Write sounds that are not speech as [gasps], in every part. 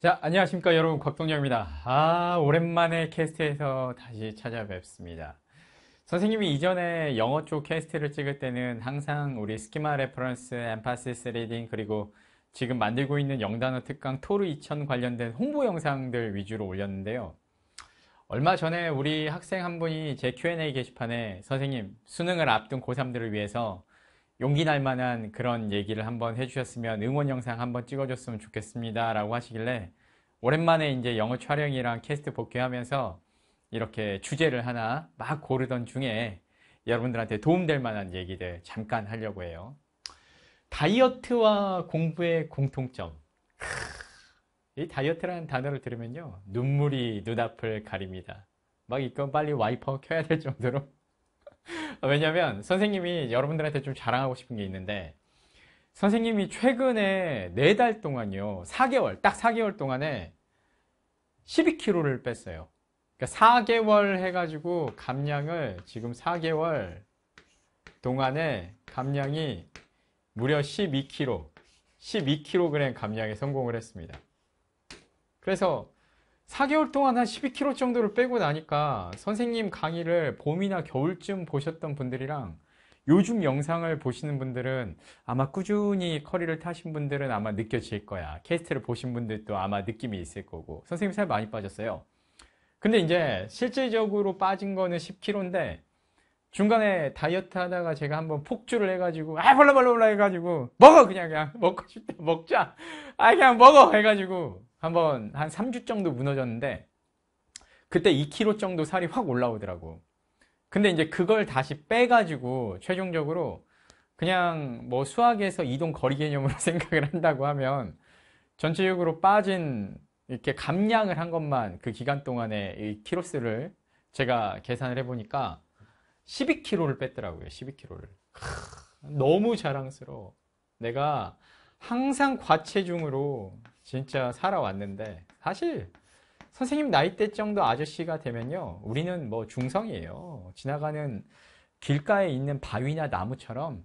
자, 안녕하십니까 여러분 곽동영입니다 아, 오랜만에 캐스트에서 다시 찾아뵙습니다. 선생님이 이전에 영어 쪽 캐스트를 찍을 때는 항상 우리 스키마 레퍼런스, 엠파시스 리딩 그리고 지금 만들고 있는 영단어 특강 토르 2000 관련된 홍보 영상들 위주로 올렸는데요. 얼마 전에 우리 학생 한 분이 제 Q&A 게시판에 선생님 수능을 앞둔 고3들을 위해서 용기 날 만한 그런 얘기를 한번 해주셨으면 응원 영상 한번 찍어줬으면 좋겠습니다. 라고 하시길래 오랜만에 이제 영어 촬영이랑 캐스트 복귀하면서 이렇게 주제를 하나 막 고르던 중에 여러분들한테 도움될 만한 얘기들 잠깐 하려고 해요. 다이어트와 공부의 공통점. 이 다이어트라는 단어를 들으면요. 눈물이 눈앞을 가립니다. 막 이건 빨리 와이퍼 켜야 될 정도로 어, 왜냐면 선생님이 여러분들한테 좀 자랑하고 싶은 게 있는데 선생님이 최근에 4달 동안요 4개월 딱 4개월 동안에 12kg를 뺐어요 그러니까 4개월 해가지고 감량을 지금 4개월 동안에 감량이 무려 12kg 12kg 감량에 성공을 했습니다 그래서 4개월 동안 한 12kg 정도를 빼고 나니까 선생님 강의를 봄이나 겨울쯤 보셨던 분들이랑 요즘 영상을 보시는 분들은 아마 꾸준히 커리를 타신 분들은 아마 느껴질 거야. 캐스트를 보신 분들도 아마 느낌이 있을 거고. 선생님 살 많이 빠졌어요. 근데 이제 실질적으로 빠진 거는 10kg인데 중간에 다이어트 하다가 제가 한번 폭주를 해가지고 아 몰라 몰라 몰라 해가지고 먹어 그냥 그냥 먹고 싶다 먹자 아 그냥 먹어 해가지고 한번 한 3주 정도 무너졌는데 그때 2kg 정도 살이 확 올라오더라고. 근데 이제 그걸 다시 빼가지고 최종적으로 그냥 뭐 수학에서 이동 거리 개념으로 [laughs] 생각을 한다고 하면 전체적으로 빠진 이렇게 감량을 한 것만 그 기간 동안에 이 키로수를 제가 계산을 해보니까 12kg를 뺐더라고요. 12kg를. 너무 자랑스러워. 내가 항상 과체중으로 진짜 살아왔는데 사실 선생님 나이대 정도 아저씨가 되면요 우리는 뭐 중성이에요 지나가는 길가에 있는 바위나 나무처럼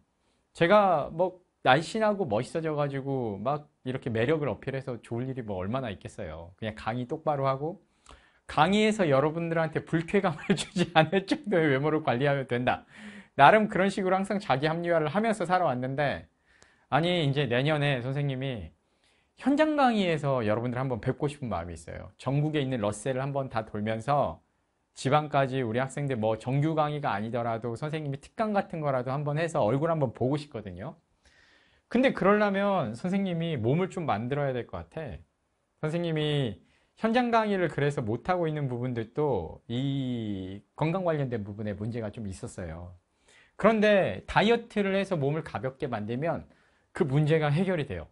제가 뭐 날씬하고 멋있어져 가지고 막 이렇게 매력을 어필해서 좋을 일이 뭐 얼마나 있겠어요 그냥 강의 똑바로 하고 강의에서 여러분들한테 불쾌감을 [laughs] 주지 않을 정도의 외모를 관리하면 된다 나름 그런 식으로 항상 자기 합리화를 하면서 살아왔는데 아니 이제 내년에 선생님이 현장 강의에서 여러분들 한번 뵙고 싶은 마음이 있어요. 전국에 있는 러셀을 한번 다 돌면서 지방까지 우리 학생들 뭐 정규 강의가 아니더라도 선생님이 특강 같은 거라도 한번 해서 얼굴 한번 보고 싶거든요. 근데 그러려면 선생님이 몸을 좀 만들어야 될 것 같아. 선생님이 현장 강의를 그래서 못하고 있는 부분들도 이 건강 관련된 부분에 문제가 좀 있었어요. 그런데 다이어트를 해서 몸을 가볍게 만들면 그 문제가 해결이 돼요.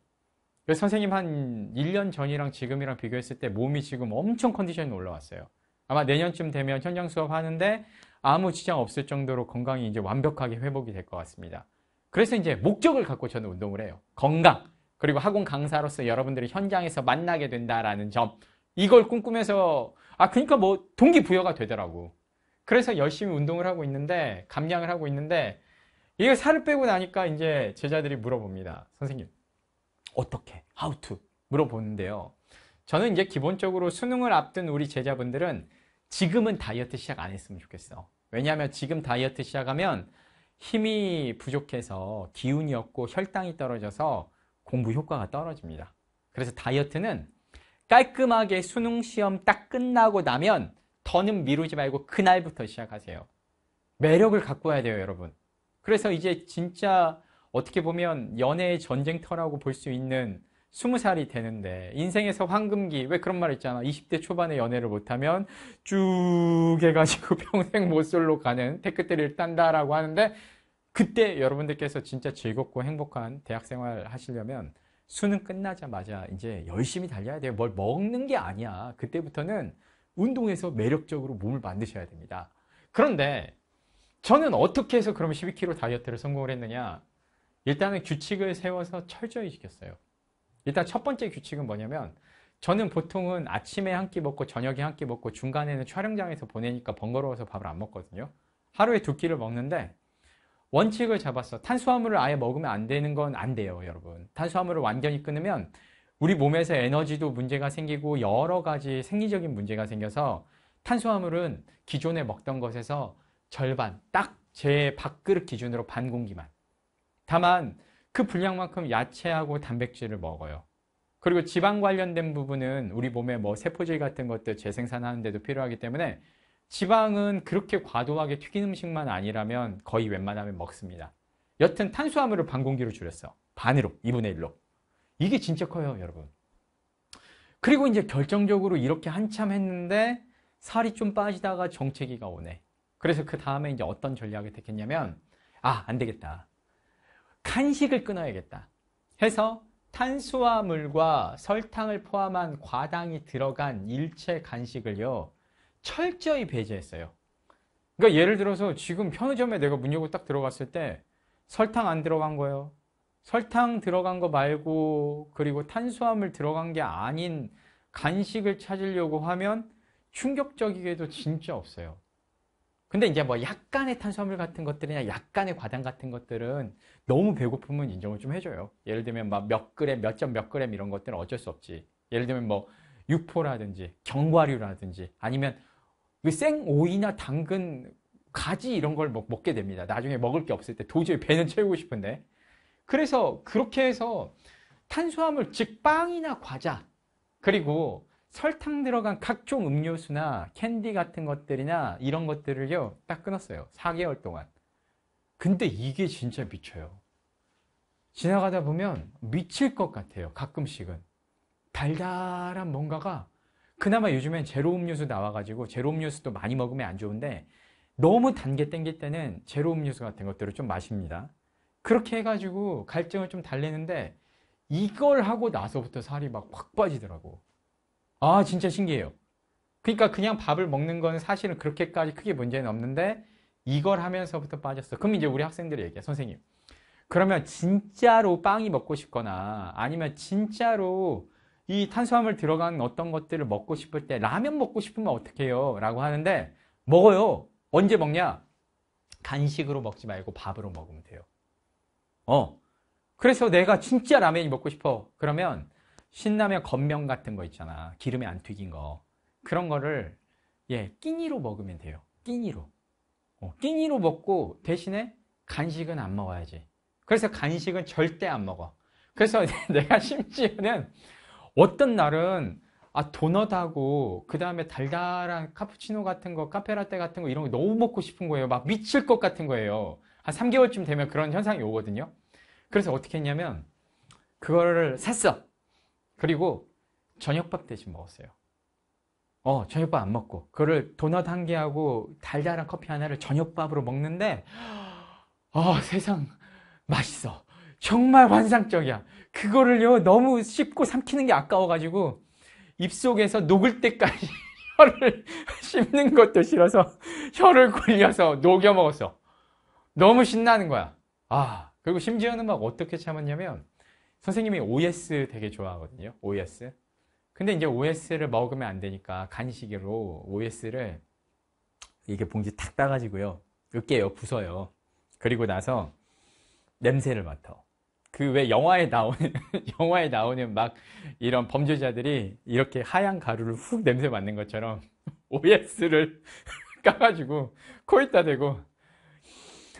선생님 한 1년 전이랑 지금이랑 비교했을 때 몸이 지금 엄청 컨디션이 올라왔어요. 아마 내년쯤 되면 현장 수업하는데 아무 지장 없을 정도로 건강이 이제 완벽하게 회복이 될 것 같습니다. 그래서 이제 목적을 갖고 저는 운동을 해요. 건강. 그리고 학원 강사로서 여러분들이 현장에서 만나게 된다라는 점. 이걸 꿈꾸면서, 아, 그러니까 뭐 동기부여가 되더라고. 그래서 열심히 운동을 하고 있는데, 감량을 하고 있는데, 이거 살을 빼고 나니까 이제 제자들이 물어봅니다. 선생님, 어떻게, how to 물어보는데요. 저는 이제 기본적으로 수능을 앞둔 우리 제자분들은 지금은 다이어트 시작 안 했으면 좋겠어. 왜냐하면 지금 다이어트 시작하면 힘이 부족해서 기운이 없고 혈당이 떨어져서 공부 효과가 떨어집니다. 그래서 다이어트는 깔끔하게 수능 시험 딱 끝나고 나면 더는 미루지 말고 그날부터 시작하세요. 매력을 갖고 와야 돼요, 여러분. 그래서 이제 진짜 어떻게 보면 연애의 전쟁터라고 볼 수 있는 스무 살이 되는데 인생에서 황금기 왜 그런 말 있잖아 20대 초반에 연애를 못하면 쭉 해가지고 [laughs] 평생 못쏠로 가는 태크트리를 딴다라고 하는데 그때 여러분들께서 진짜 즐겁고 행복한 대학생활 하시려면 수능 끝나자마자 이제 열심히 달려야 돼요 뭘 먹는 게 아니야 그때부터는 운동해서 매력적으로 몸을 만드셔야 됩니다 그런데 저는 어떻게 해서 그럼 12kg 다이어트를 성공을 했느냐 일단은 규칙을 세워서 철저히 지켰어요. 일단 첫 번째 규칙은 뭐냐면 저는 보통은 아침에 한 끼 먹고 저녁에 한 끼 먹고 중간에는 촬영장에서 보내니까 번거로워서 밥을 안 먹거든요. 하루에 두 끼를 먹는데 원칙을 잡았어. 탄수화물을 아예 먹으면 안 되는 건 안 돼요, 여러분. 탄수화물을 완전히 끊으면 우리 몸에서 에너지도 문제가 생기고 여러 가지 생리적인 문제가 생겨서 탄수화물은 기존에 먹던 것에서 절반, 딱 제 밥그릇 기준으로 반 공기만. 다만 그 분량만큼 야채하고 단백질을 먹어요. 그리고 지방 관련된 부분은 우리 몸에 뭐 세포질 같은 것들 재생산하는데도 필요하기 때문에 지방은 그렇게 과도하게 튀긴 음식만 아니라면 거의 웬만하면 먹습니다. 여튼 탄수화물을 반 공기로 줄였어. 반으로, 2분의 1로. 이게 진짜 커요, 여러분. 그리고 이제 결정적으로 이렇게 한참 했는데 살이 좀 빠지다가 정체기가 오네. 그래서 그 다음에 이제 어떤 전략을 택했냐면, 아, 안 되겠다. 간식을 끊어야겠다 해서 탄수화물과 설탕을 포함한 과당이 들어간 일체 간식을요 철저히 배제했어요 그러니까 예를 들어서 지금 편의점에 내가 문 열고 딱 들어갔을 때 설탕 안 들어간 거예요 설탕 들어간 거 말고 그리고 탄수화물 들어간 게 아닌 간식을 찾으려고 하면 충격적이게도 진짜 없어요 근데 이제 뭐 약간의 탄수화물 같은 것들이나 약간의 과당 같은 것들은 너무 배고프면 인정을 좀 해줘요. 예를 들면 막 몇 그램, 몇점 몇 그램 이런 것들은 어쩔 수 없지. 예를 들면 뭐 육포라든지 견과류라든지 아니면 그 생오이나 당근, 가지 이런 걸 먹, 게 됩니다. 나중에 먹을 게 없을 때 도저히 배는 채우고 싶은데. 그래서 그렇게 해서 탄수화물, 즉 빵이나 과자, 그리고 설탕 들어간 각종 음료수나 캔디 같은 것들이나 이런 것들을요 딱 끊었어요 4개월 동안 근데 이게 진짜 미쳐요 지나가다 보면 미칠 것 같아요 가끔씩은 달달한 뭔가가 그나마 요즘엔 제로 음료수 나와가지고 제로 음료수도 많이 먹으면 안 좋은데 너무 단게 땡길 때는 제로 음료수 같은 것들을 좀 마십니다 그렇게 해가지고 갈증을 좀 달래는데 이걸 하고 나서부터 살이 막 확 빠지더라고 아 진짜 신기해요. 그러니까 그냥 밥을 먹는 건 사실은 그렇게까지 크게 문제는 없는데 이걸 하면서부터 빠졌어. 그럼 이제 우리 학생들이 얘기해. 선생님. 그러면 진짜로 빵이 먹고 싶거나 아니면 진짜로 이 탄수화물 들어간 어떤 것들을 먹고 싶을 때 라면 먹고 싶으면 어떡해요? 라고 하는데 먹어요. 언제 먹냐? 간식으로 먹지 말고 밥으로 먹으면 돼요. 어. 그래서 내가 진짜 라면이 먹고 싶어. 그러면 신라면 겉면 같은 거 있잖아. 기름에 안 튀긴 거. 그런 거를 예, 끼니로 먹으면 돼요. 끼니로. 어, 끼니로 먹고 대신에 간식은 안 먹어야지. 그래서 간식은 절대 안 먹어. 그래서 [laughs] 내가 심지어는 어떤 날은 아 도넛하고 그 다음에 달달한 카푸치노 같은 거 카페라떼 같은 거 이런 거 너무 먹고 싶은 거예요 막 미칠 것 같은 거예요 한 3개월쯤 되면 그런 현상이 오거든요 그래서 어떻게 했냐면 그거를 샀어 그리고 저녁밥 대신 먹었어요. 어, 저녁밥 안 먹고. 그를 도넛 한 개하고 달달한 커피 하나를 저녁밥으로 먹는데, [gasps] 어, 세상, 맛있어. 정말 환상적이야. 그거를요, 너무 씹고 삼키는 게 아까워가지고, 입속에서 녹을 때까지 [laughs] 혀를 [laughs] 씹는 것도 싫어서, 혀를 굴려서 녹여 먹었어. 너무 신나는 거야. 아, 그리고 심지어는 막 어떻게 참았냐면, 선생님이 OS 되게 좋아하거든요. OS. 근데 이제 OS를 먹으면 안 되니까 간식으로 OS를 이게 봉지 탁 따가지고요. 으깨요, 부숴요. 그리고 나서 냄새를 맡아. 그 왜 영화에 나오는, [laughs] 영화에 나오는 막 이런 범죄자들이 이렇게 하얀 가루를 훅 냄새 맡는 것처럼 [laughs] OS를 [laughs] 까가지고 코에다 대고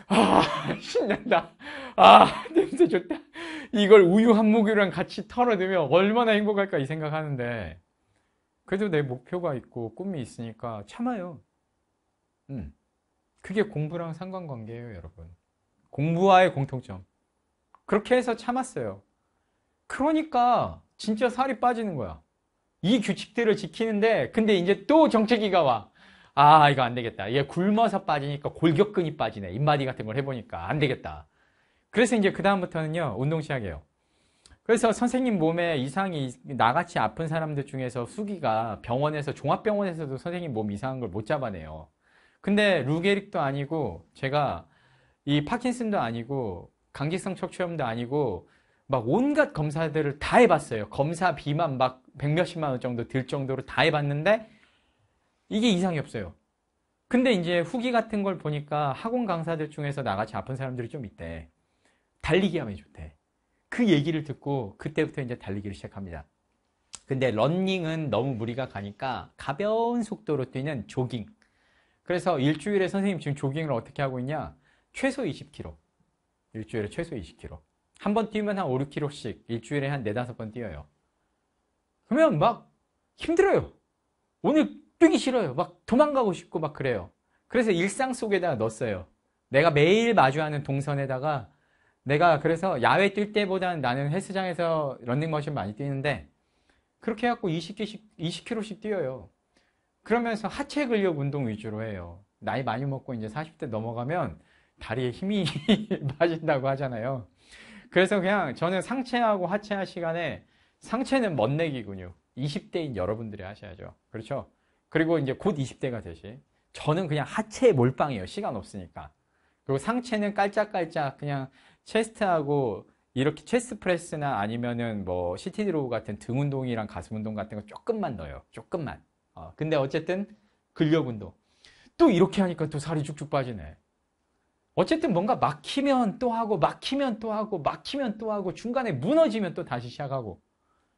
아, 신난다. 아, 냄새 좋다. 이걸 우유 한 모기랑 같이 털어내면 얼마나 행복할까 이 생각하는데 그래도 내 목표가 있고 꿈이 있으니까 참아요. 음. 그게 공부랑 상관관계예요, 여러분. 공부와의 공통점. 그렇게 해서 참았어요. 그러니까 진짜 살이 빠지는 거야. 이 규칙들을 지키는데 근데 이제 또 정체기가 와. 아 이거 안 되겠다. 얘 굶어서 빠지니까 골격근이 빠지네. 입마디 같은 걸 해보니까 안 되겠다. 그래서 이제 그다음부터는요, 운동 시작해요. 그래서 선생님 몸에 이상이 나같이 아픈 사람들 중에서 수기가 병원에서 종합병원에서도 선생님 몸 이상한 걸 못 잡아내요. 근데 루게릭도 아니고 제가 이 파킨슨도 아니고 강직성 척추염도 아니고 막 온갖 검사들을 다 해봤어요. 검사 비만 막 백몇십만 원 정도 들 정도로 다 해봤는데 이게 이상이 없어요. 근데 이제 후기 같은 걸 보니까 학원 강사들 중에서 나같이 아픈 사람들이 좀 있대. 달리기 하면 좋대. 그 얘기를 듣고 그때부터 이제 달리기를 시작합니다. 근데 런닝은 너무 무리가 가니까 가벼운 속도로 뛰는 조깅. 그래서 일주일에 선생님 지금 조깅을 어떻게 하고 있냐? 최소 20km. 일주일에 최소 20km. 한 번 뛰면 한 5, 6km씩 일주일에 한 4, 5번 뛰어요. 그러면 막 힘들어요. 오늘 뛰기 싫어요. 막 도망가고 싶고 막 그래요. 그래서 일상 속에다가 넣었어요. 내가 매일 마주하는 동선에다가 내가 그래서 야외 뛸 때보다는 나는 헬스장에서 런닝머신 많이 뛰는데 그렇게 해갖고 20개씩, 2 0 k g 씩 뛰어요. 그러면서 하체 근력 운동 위주로 해요. 나이 많이 먹고 이제 40대 넘어가면 다리에 힘이 [laughs] 빠진다고 하잖아요. 그래서 그냥 저는 상체하고 하체할 시간에 상체는 멋내기 군요. 20대인 여러분들이 하셔야죠. 그렇죠? 그리고 이제 곧 20대가 되시. 저는 그냥 하체 몰빵이에요. 시간 없으니까. 그리고 상체는 깔짝깔짝 그냥 체스트하고 이렇게 체스 프레스나 아니면은 뭐 시티드로우 같은 등 운동이랑 가슴 운동 같은 거 조금만 넣어요. 조금만. 어, 근데 어쨌든 근력 운동. 또 이렇게 하니까 또 살이 쭉쭉 빠지네. 어쨌든 뭔가 막히면 또 하고 막히면 또 하고 막히면 또 하고 중간에 무너지면 또 다시 시작하고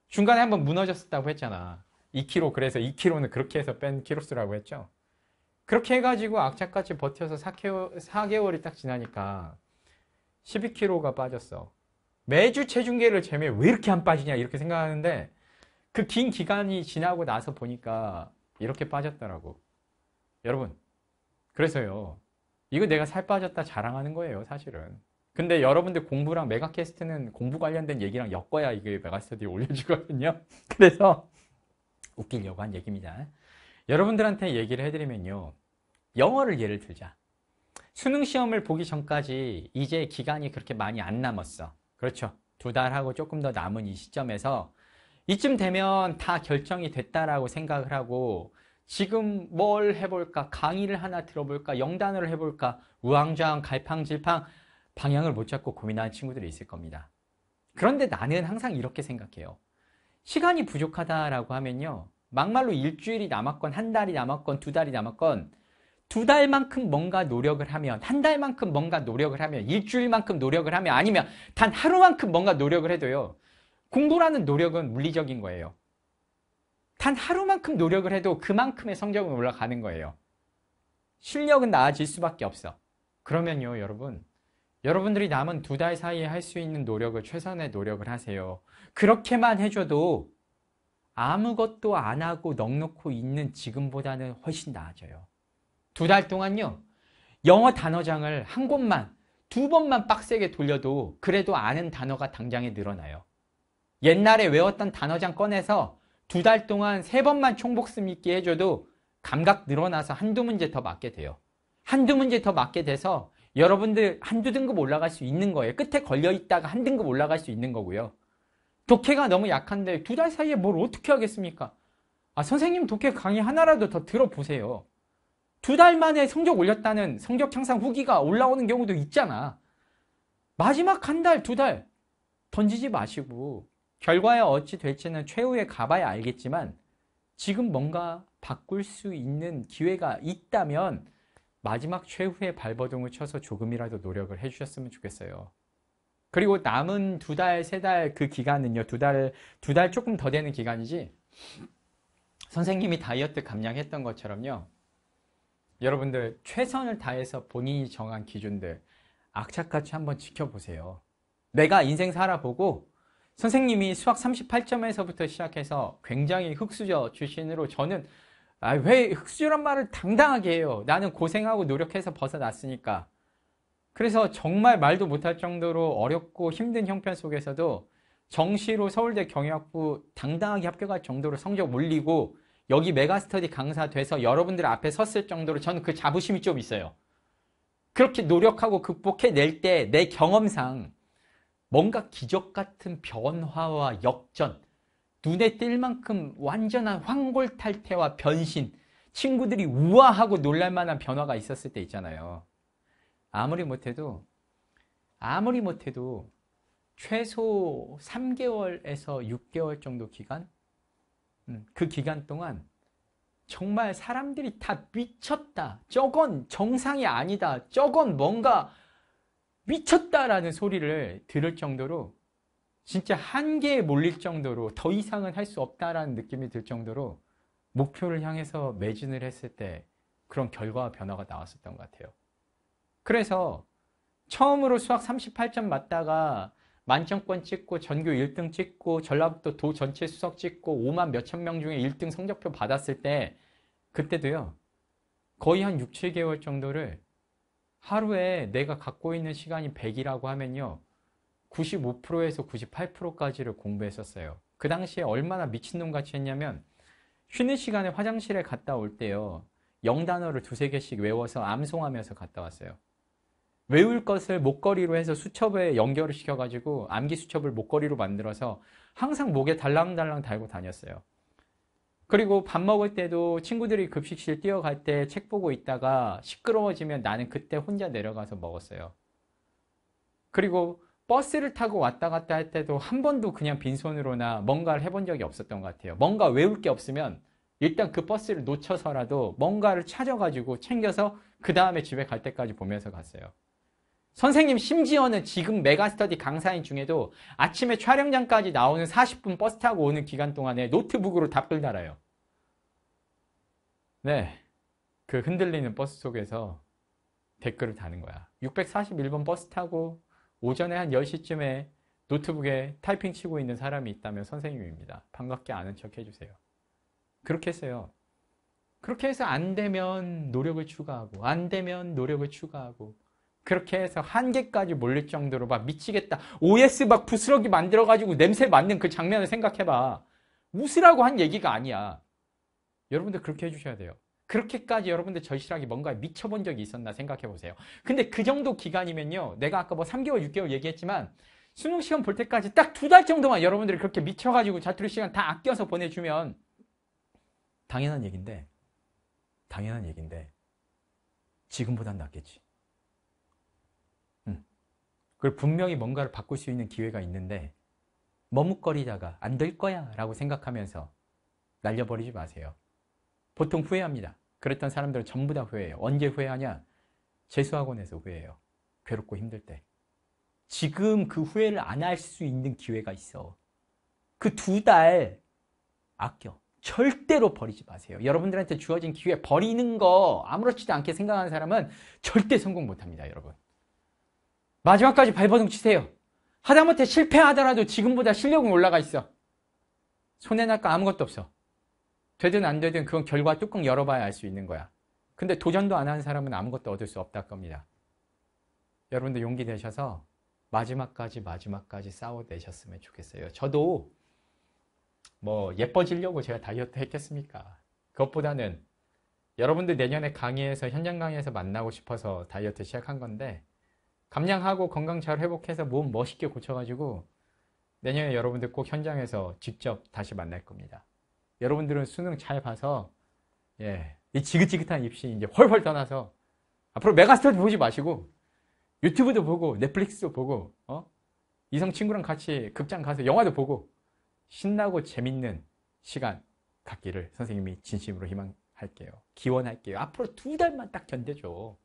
중간에 한번 무너졌었다고 했잖아. 2kg 그래서 2kg는 그렇게 해서 뺀 키로수라고 했죠. 그렇게 해가지고 악착같이 버텨서 4개월, 4개월이 딱 지나니까 12kg가 빠졌어. 매주 체중계를 재면 왜 이렇게 안 빠지냐 이렇게 생각하는데 그 긴 기간이 지나고 나서 보니까 이렇게 빠졌더라고. 여러분, 그래서요. 이거 내가 살 빠졌다 자랑하는 거예요, 사실은. 근데 여러분들 공부랑 메가캐스트는 공부 관련된 얘기랑 엮어야 이게 메가스터디에 올려주거든요. [laughs] 그래서 웃기려고 한 얘기입니다. 여러분들한테 얘기를 해드리면요. 영어를 예를 들자. 수능 시험을 보기 전까지 이제 기간이 그렇게 많이 안 남았어. 그렇죠. 두 달하고 조금 더 남은 이 시점에서 이쯤 되면 다 결정이 됐다라고 생각을 하고 지금 뭘 해볼까? 강의를 하나 들어볼까? 영단어를 해볼까? 우왕좌왕 갈팡질팡 방향을 못 잡고 고민하는 친구들이 있을 겁니다. 그런데 나는 항상 이렇게 생각해요. 시간이 부족하다라고 하면요. 막말로 일주일이 남았건 한 달이 남았건 두 달이 남았건 두 달만큼 뭔가 노력을 하면, 한 달만큼 뭔가 노력을 하면, 일주일만큼 노력을 하면, 아니면 단 하루만큼 뭔가 노력을 해도요. 공부라는 노력은 물리적인 거예요. 단 하루만큼 노력을 해도 그만큼의 성적은 올라가는 거예요. 실력은 나아질 수밖에 없어. 그러면요, 여러분. 여러분들이 남은 두 달 사이에 할 수 있는 노력을 최선의 노력을 하세요. 그렇게만 해줘도 아무것도 안 하고 넉넉히 있는 지금보다는 훨씬 나아져요. 두달 동안요. 영어 단어장을 한 곳만 두 번만 빡세게 돌려도 그래도 아는 단어가 당장에 늘어나요. 옛날에 외웠던 단어장 꺼내서 두 달 동안 세 번만 총복습 있게 해줘도 감각 늘어나서 한두 문제 더 맞게 돼요. 한두 문제 더 맞게 돼서 여러분들 한두 등급 올라갈 수 있는 거예요. 끝에 걸려 있다가 한 등급 올라갈 수 있는 거고요. 독해가 너무 약한데 두 달 사이에 뭘 어떻게 하겠습니까? 아, 선생님 독해 강의 하나라도 더 들어보세요. 두달 만에 성적 올렸다는 성적 향상 후기가 올라오는 경우도 있잖아. 마지막 한 달, 두 달 던지지 마시고 결과야 어찌 될지는 최후에 가봐야 알겠지만 지금 뭔가 바꿀 수 있는 기회가 있다면 마지막 최후의 발버둥을 쳐서 조금이라도 노력을 해주셨으면 좋겠어요. 그리고 남은 두 달, 세 달 그 기간은요, 두 달, 두 달 조금 더 되는 기간이지, 선생님이 다이어트 감량했던 것처럼요, 여러분들 최선을 다해서 본인이 정한 기준들 악착같이 한번 지켜보세요. 내가 인생 살아보고 선생님이 수학 38점에서부터 시작해서 굉장히 흙수저 출신으로 저는 아, 왜흙수저란 말을 당당하게 해요. 나는 고생하고 노력해서 벗어났으니까. 그래서 정말 말도 못할 정도로 어렵고 힘든 형편 속에서도 정시로 서울대 경영학부 당당하게 합격할 정도로 성적 올리고 여기 메가스터디 강사 돼서 여러분들 앞에 섰을 정도로 저는 그 자부심이 좀 있어요. 그렇게 노력하고 극복해낼 때 내 경험상 뭔가 기적 같은 변화와 역전, 눈에 띌 만큼 완전한 황골탈태와 변신, 친구들이 우아하고 놀랄만한 변화가 있었을 때 있잖아요. 아무리 못해도, 아무리 못해도 최소 3개월에서 6개월 정도 기간 음, 그 기간 동안 정말 사람들이 다 미쳤다. 저건 정상이 아니다. 저건 뭔가 미쳤다라는 소리를 들을 정도로 진짜 한계에 몰릴 정도로 더 이상은 할 수 없다라는 느낌이 들 정도로 목표를 향해서 매진을 했을 때 그런 결과와 변화가 나왔었던 것 같아요. 그래서 처음으로 수학 38점 맞다가 만점권 찍고 전교 1등 찍고 전라북도 도 전체 수석 찍고 5만 몇천 명 중에 1등 성적표 받았을 때 그때도요. 거의 한 6, 7개월 정도를 하루에 내가 갖고 있는 시간이 100이라고 하면요. 95%에서 98%까지를 공부했었어요. 그 당시에 얼마나 미친놈 같이 했냐면 쉬는 시간에 화장실에 갔다 올 때요. 영단어를 두세 개씩 외워서 암송하면서 갔다 왔어요. 외울 것을 목걸이로 해서 수첩에 연결을 시켜가지고 암기 수첩을 목걸이로 만들어서 항상 목에 달랑달랑 달고 다녔어요. 그리고 밥 먹을 때도 친구들이 급식실 뛰어갈 때 책 보고 있다가 시끄러워지면 나는 그때 혼자 내려가서 먹었어요. 그리고 버스를 타고 왔다 갔다 할 때도 한 번도 그냥 빈손으로나 뭔가를 해본 적이 없었던 것 같아요. 뭔가 외울 게 없으면 일단 그 버스를 놓쳐서라도 뭔가를 찾아가지고 챙겨서 그 다음에 집에 갈 때까지 보면서 갔어요. 선생님 심지어는 지금 메가스터디 강사인 중에도 아침에 촬영장까지 나오는 40분 버스 타고 오는 기간 동안에 노트북으로 답글 달아요. 네. 그 흔들리는 버스 속에서 댓글을 다는 거야. 641번 버스 타고 오전에 한 10시쯤에 노트북에 타이핑 치고 있는 사람이 있다면 선생님입니다. 반갑게 아는 척 해주세요. 그렇게 했어요. 그렇게 해서 안 되면 노력을 추가하고 안 되면 노력을 추가하고 그렇게 해서 한계까지 몰릴 정도로 막 미치겠다. OS 막 부스러기 만들어가지고 냄새 맡는 그 장면을 생각해봐. 웃으라고 한 얘기가 아니야. 여러분들 그렇게 해주셔야 돼요. 그렇게까지 여러분들 절실하게 뭔가에 미쳐본 적이 있었나 생각해보세요. 근데 그 정도 기간이면요. 내가 아까 뭐 3개월, 6개월 얘기했지만 수능 시험 볼 때까지 딱 두 달 정도만 여러분들이 그렇게 미쳐가지고 자투리 시간 다 아껴서 보내주면 당연한 얘긴데 당연한 얘긴데 지금보단 낫겠지. 그걸 분명히 뭔가를 바꿀 수 있는 기회가 있는데 머뭇거리다가 안 될 거야 라고 생각하면서 날려버리지 마세요. 보통 후회합니다. 그랬던 사람들은 전부 다 후회해요. 언제 후회하냐? 재수학원에서 후회해요. 괴롭고 힘들 때. 지금 그 후회를 안 할 수 있는 기회가 있어. 그 두 달 아껴. 절대로 버리지 마세요. 여러분들한테 주어진 기회 버리는 거 아무렇지도 않게 생각하는 사람은 절대 성공 못 합니다, 여러분. 마지막까지 발버둥 치세요. 하다못해 실패하더라도 지금보다 실력은 올라가 있어. 손해날 거 아무것도 없어. 되든 안 되든 그건 결과 뚜껑 열어봐야 알 수 있는 거야. 근데 도전도 안 하는 사람은 아무것도 얻을 수 없다 겁니다. 여러분들 용기 내셔서 마지막까지 마지막까지 싸워내셨으면 좋겠어요. 저도 뭐 예뻐지려고 제가 다이어트 했겠습니까? 그것보다는 여러분들 내년에 강의에서 현장 강의에서 만나고 싶어서 다이어트 시작한 건데 감량하고 건강 잘 회복해서 몸 멋있게 고쳐가지고 내년에 여러분들 꼭 현장에서 직접 다시 만날 겁니다. 여러분들은 수능 잘 봐서 예, 이 지긋지긋한 입시 이제 훨훨 떠나서 앞으로 메가스터도 보지 마시고 유튜브도 보고 넷플릭스도 보고 어? 이성 친구랑 같이 극장 가서 영화도 보고 신나고 재밌는 시간 갖기를 선생님이 진심으로 희망할게요. 기원할게요. 앞으로 두 달만 딱 견뎌줘.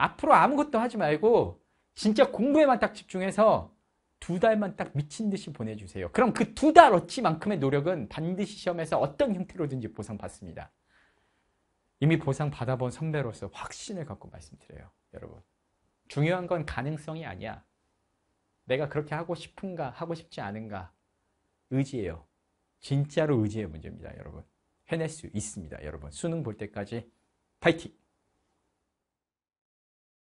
앞으로 아무것도 하지 말고 진짜 공부에만 딱 집중해서 두 달만 딱 미친 듯이 보내주세요. 그럼 그 두 달 어치만큼의 노력은 반드시 시험에서 어떤 형태로든지 보상받습니다. 이미 보상 받아본 선배로서 확신을 갖고 말씀드려요. 여러분. 중요한 건 가능성이 아니야. 내가 그렇게 하고 싶은가, 하고 싶지 않은가. 의지예요. 진짜로 의지의 문제입니다, 여러분. 해낼 수 있습니다, 여러분. 수능 볼 때까지 파이팅!